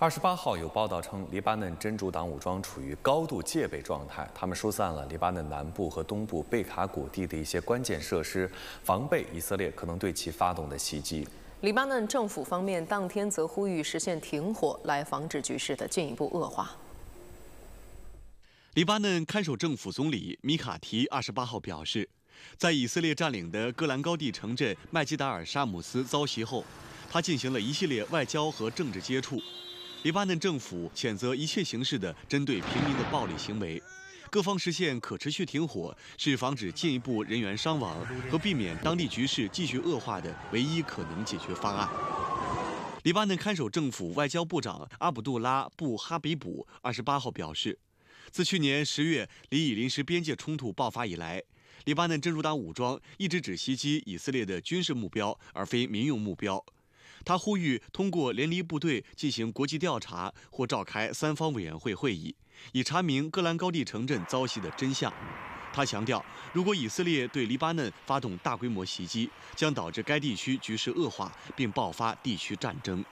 二十八号有报道称，黎巴嫩真主党武装处于高度戒备状态，他们疏散了黎巴嫩南部和东部贝卡谷地的一些关键设施，防备以色列可能对其发动的袭击。黎巴嫩政府方面当天则呼吁实现停火，来防止局势的进一步恶化。黎巴嫩看守政府总理米卡提二十八号表示，在以色列占领的戈兰高地城镇麦基达尔沙姆斯遭袭后，他进行了一系列外交和政治接触。黎巴嫩政府谴责一切形式的针对平民的暴力行为。各方实现可持续停火，是防止进一步人员伤亡和避免当地局势继续恶化的唯一可能解决方案。黎巴嫩看守政府外交部长阿卜杜拉布哈比卜二十八号表示，自去年十月黎以临时边界冲突爆发以来，黎巴嫩真主党武装一直只袭击以色列的军事目标，而非民用目标。他呼吁通过联黎部队进行国际调查，或召开三方委员会会议，以查明戈兰高地城镇遭袭的真相。他强调，如果以色列对黎巴嫩发动大规模袭击，将导致该地区局势恶化，并爆发地区战争。